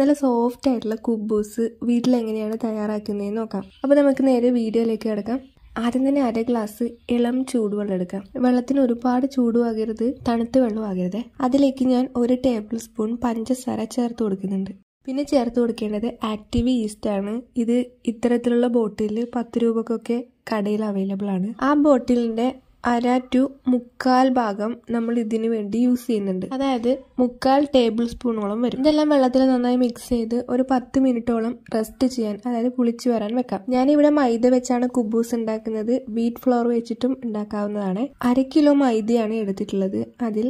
നല്ല സോഫ്റ്റ് ആയിട്ടുള്ള കുബൂസ് വീട്ടിലെങ്ങനെയാണ് തയ്യാറാക്കുന്നതെന്ന് നോക്കാം അപ്പോൾ നമുക്ക് നേരെ വീഡിയോയിലേക്ക് കിടക്കാം ആദ്യം തന്നെ അര ഗ്ലാസ് ഇളം ചൂടുവെള്ളം എടുക്കാം വെള്ളത്തിന് ഒരുപാട് ചൂടുവാകരുത് തണുത്ത വെള്ളമാകരുത് അതിലേക്ക് ഞാൻ ഒരു ടേബിൾ സ്പൂൺ പഞ്ചസാര ചേർത്ത് കൊടുക്കുന്നുണ്ട് പിന്നെ ചേർത്ത് കൊടുക്കേണ്ടത് ആക്റ്റീവ് ഈസ്റ്റ് ആണ് ഇത് ഇത്തരത്തിലുള്ള ബോട്ടിലിൽ പത്ത് രൂപക്കൊക്കെ കടയിൽ അവൈലബിൾ ആണ് ആ ബോട്ടിലിന്റെ അര ടു മുക്കാൽ ഭാഗം നമ്മൾ ഇതിനു വേണ്ടി യൂസ് ചെയ്യുന്നുണ്ട് അതായത് മുക്കാൽ ടേബിൾ സ്പൂണോളം വരും ഇതെല്ലാം വെള്ളത്തിൽ നന്നായി മിക്സ് ചെയ്ത് ഒരു പത്ത് മിനിറ്റോളം റെസ്റ്റ് ചെയ്യാൻ അതായത് പുളിച്ചു വരാൻ വെക്കാം ഞാനിവിടെ മൈദ വെച്ചാണ് കുബൂസ് ഉണ്ടാക്കുന്നത് വീറ്റ് ഫ്ലോർ വെച്ചിട്ടും ഉണ്ടാക്കാവുന്നതാണ് അര കിലോ മൈദയാണ് എടുത്തിട്ടുള്ളത് അതിൽ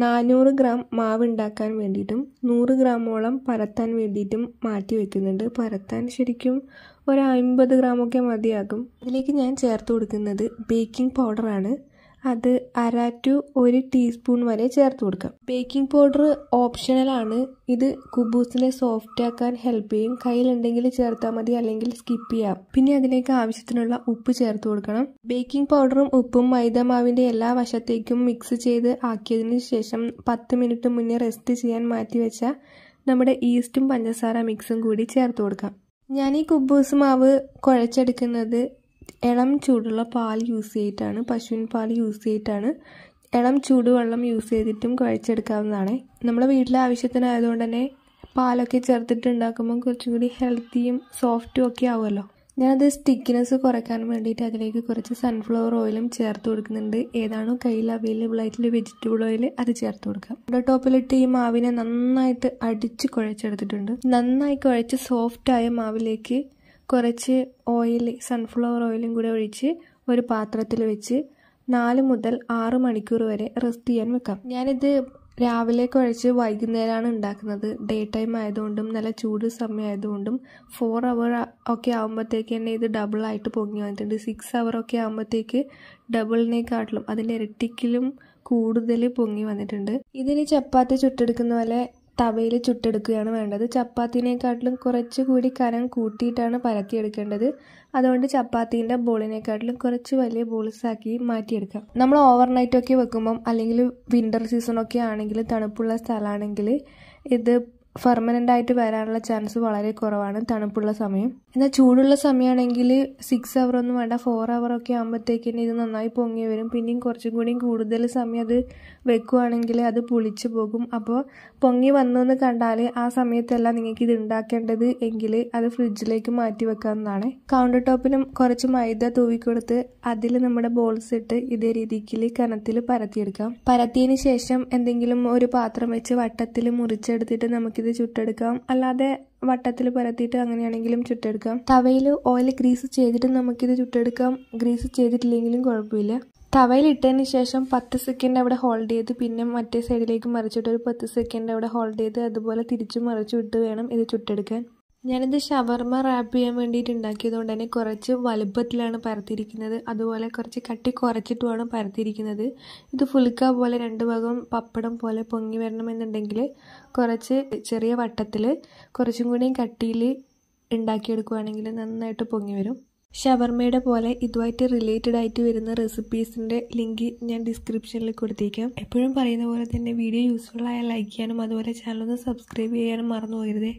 നാനൂറ് ഗ്രാം മാവുണ്ടാക്കാൻ വേണ്ടിയിട്ടും നൂറ് ഗ്രാമോളം പരത്താൻ വേണ്ടിയിട്ടും മാറ്റി വെക്കുന്നുണ്ട് പരത്താൻ ശരിക്കും ഒരു അമ്പത് ഗ്രാമൊക്കെ മതിയാകും അതിലേക്ക് ഞാൻ ചേർത്ത് കൊടുക്കുന്നത് ബേക്കിംഗ് പൗഡറാണ് അത് അര ടു ഒരു ടീസ്പൂൺ വരെ ചേർത്ത് കൊടുക്കാം ബേക്കിംഗ് പൗഡർ ഓപ്ഷണലാണ് ഇത് കുബൂസിനെ സോഫ്റ്റ് ആക്കാൻ ഹെൽപ്പ് ചെയ്യും കയ്യിലുണ്ടെങ്കിൽ ചേർത്താൽ മതി അല്ലെങ്കിൽ സ്കിപ്പ് ചെയ്യാം പിന്നെ അതിലേക്ക് ആവശ്യത്തിനുള്ള ഉപ്പ് ചേർത്ത് കൊടുക്കണം ബേക്കിംഗ് പൗഡറും ഉപ്പും മൈദ മാവിൻ്റെ എല്ലാ വശത്തേക്കും മിക്സ് ചെയ്ത് ആക്കിയതിന് ശേഷം പത്ത് മിനിറ്റ് മുന്നേ റെസ്റ്റ് ചെയ്യാൻ മാറ്റി വെച്ച നമ്മുടെ ഈസ്റ്റും പഞ്ചസാര മിക്സും കൂടി ചേർത്ത് കൊടുക്കാം ഞാൻ ഈ കുബൂസ് മാവ് കുഴച്ചെടുക്കുന്നത് ഇളം ചൂടുള്ള പാൽ യൂസ് ചെയ്തിട്ടാണ് പശുവിൻ പാൽ യൂസ് ചെയ്തിട്ടാണ് ഇളം ചൂടുവെള്ളം യൂസ് ചെയ്തിട്ടും കുഴച്ചെടുക്കാവുന്നതാണ് നമ്മുടെ വീട്ടിലെ ആവശ്യത്തിനായതുകൊണ്ട് തന്നെ പാലൊക്കെ ചേർത്തിട്ട് ഉണ്ടാക്കുമ്പോൾ കുറച്ചും കൂടി ഹെൽത്തിയും സോഫ്റ്റും ഒക്കെ ആവുമല്ലോ ഞാനത് സ്റ്റിക്കിനെസ് കുറയ്ക്കാൻ വേണ്ടിയിട്ട് അതിലേക്ക് കുറച്ച് സൺഫ്ലവർ ഓയിലും ചേർത്ത് കൊടുക്കുന്നുണ്ട് ഏതാണോ കയ്യിൽ അവൈലബിൾ ആയിട്ടുള്ള വെജിറ്റബിൾ ഓയിൽ അത് ചേർത്ത് കൊടുക്കാം ഇവിടെ ടോപ്പിലിട്ട് ഈ മാവിനെ നന്നായിട്ട് അടിച്ച് കുഴച്ചെടുത്തിട്ടുണ്ട് നന്നായി കുഴച്ച് സോഫ്റ്റായ മാവിലേക്ക് കുറച്ച് ഓയിൽ സൺഫ്ലവർ ഓയിലും കൂടെ ഒഴിച്ച് ഒരു പാത്രത്തിൽ വെച്ച് നാല് മുതൽ ആറ് മണിക്കൂർ വരെ റെസ്റ്റ് ചെയ്യാൻ വെക്കാം ഞാനിത് രാവിലെ കുഴച്ച് വൈകുന്നേരമാണ് ഉണ്ടാക്കുന്നത് ഡേ ടൈം ആയതുകൊണ്ടും നല്ല ചൂട് സമയമായതുകൊണ്ടും ഫോർ അവർ ഒക്കെ ആകുമ്പോഴത്തേക്ക് തന്നെ ഇത് ഡബിൾ ആയിട്ട് പൊങ്ങി വന്നിട്ടുണ്ട് സിക്സ് അവർ ഒക്കെ ആകുമ്പോഴത്തേക്ക് ഡബിളിനേക്കാട്ടിലും അതിൻ്റെ ഇരട്ടിക്കിലും കൂടുതൽ പൊങ്ങി വന്നിട്ടുണ്ട് ഇതിന് ചപ്പാത്തി ചുട്ടെടുക്കുന്ന പോലെ തവയിൽ ചുട്ടെടുക്കുകയാണ് വേണ്ടത് ചപ്പാത്തിനേക്കാട്ടിലും കുറച്ചുകൂടി കനം കൂട്ടിയിട്ടാണ് പരത്തിയെടുക്കേണ്ടത് അതുകൊണ്ട് ചപ്പാത്തിൻ്റെ ബോളിനേക്കാട്ടിലും കുറച്ച് വലിയ ബോൾസാക്കി മാറ്റിയെടുക്കാം നമ്മൾ ഓവർനൈറ്റ് ഒക്കെ വെക്കുമ്പം അല്ലെങ്കിൽ വിൻ്റർ സീസണൊക്കെ ആണെങ്കിൽ തണുപ്പുള്ള സ്ഥലമാണെങ്കിൽ ഇത് പെർമനൻ്റ് ആയിട്ട് വരാനുള്ള ചാൻസ് വളരെ കുറവാണ് തണുപ്പുള്ള സമയം എന്നാൽ ചൂടുള്ള സമയമാണെങ്കിൽ സിക്സ് അവർ ഒന്നും വേണ്ട ഫോർ അവർ ഒക്കെ ആകുമ്പോഴത്തേക്കിന് ഇത് നന്നായി പൊങ്ങി വരും പിന്നെയും കുറച്ചും കൂടി കൂടുതൽ സമയം അത് വെക്കുവാണെങ്കിൽ അത് പുളിച്ചു പോകും അപ്പോൾ പൊങ്ങി വന്നു എന്ന് കണ്ടാൽ ആ സമയത്തല്ല നിങ്ങൾക്ക് ഇത് ഉണ്ടാക്കേണ്ടത് എങ്കിൽ അത് ഫ്രിഡ്ജിലേക്ക് മാറ്റി വെക്കാവുന്നതാണ് കൗണ്ടർ ടോപ്പിനും കുറച്ച് മൈദ തൂവിക്കൊടുത്ത് അതിൽ നമ്മുടെ ബോൾസ് ഇട്ട് ഇതേ രീതിക്ക് കനത്തിൽ പരത്തിയെടുക്കാം പരത്തിയതിന് ശേഷം എന്തെങ്കിലും ഒരു പാത്രം വെച്ച് വട്ടത്തിൽ മുറിച്ചെടുത്തിട്ട് നമുക്കിത് ചെയ്ത് ചുട്ടെടുക്കാം അല്ലാതെ വട്ടത്തിൽ പരത്തിയിട്ട് അങ്ങനെയാണെങ്കിലും ചുട്ടെടുക്കാം തവയിൽ ഓയിൽ ഗ്രീസ് ചെയ്തിട്ട് നമുക്കിത് ചുട്ടെടുക്കാം ഗ്രീസ് ചെയ്തിട്ടില്ലെങ്കിലും കുഴപ്പമില്ല തവയിൽ ഇട്ടതിന് ശേഷം പത്ത് സെക്കൻഡ് അവിടെ ഹോൾഡ് ചെയ്ത് പിന്നെ മറ്റേ സൈഡിലേക്ക് മറിച്ചിട്ട് ഒരു പത്ത് സെക്കൻഡ് അവിടെ ഹോൾഡ് ചെയ്ത് അതുപോലെ തിരിച്ചു മറിച്ചു വിട്ട് വേണം ഇത് ചുട്ടെടുക്കാൻ ഞാനിത് ഷവർമ റാപ്പ് ചെയ്യാൻ വേണ്ടിയിട്ട് ഉണ്ടാക്കിയതുകൊണ്ട് തന്നെ കുറച്ച് വലുപ്പത്തിലാണ് പരത്തിയിരിക്കുന്നത് അതുപോലെ കുറച്ച് കട്ടി കുറച്ചിട്ടുമാണ് പരത്തിയിരിക്കുന്നത് ഇത് ഫുൽക്ക പോലെ രണ്ട് ഭാഗം പപ്പടം പോലെ പൊങ്ങി വരണമെന്നുണ്ടെങ്കിൽ കുറച്ച് ചെറിയ വട്ടത്തിൽ കുറച്ചും കൂടി കട്ടിയിൽ ഉണ്ടാക്കിയെടുക്കുകയാണെങ്കിൽ നന്നായിട്ട് പൊങ്ങി വരും ഷവർമയുടെ പോലെ ഇതുമായിട്ട് റിലേറ്റഡ് ആയിട്ട് വരുന്ന റെസിപ്പീസിൻ്റെ ലിങ്ക് ഞാൻ ഡിസ്ക്രിപ്ഷനിൽ കൊടുത്തേക്കാം എപ്പോഴും പറയുന്ന പോലെ തന്നെ വീഡിയോ യൂസ്ഫുൾ ആയ ലൈക്ക് ചെയ്യാനും അതുപോലെ ചാനൽ ഒന്ന് സബ്സ്ക്രൈബ് ചെയ്യാനും മറന്നു പോകരുതേ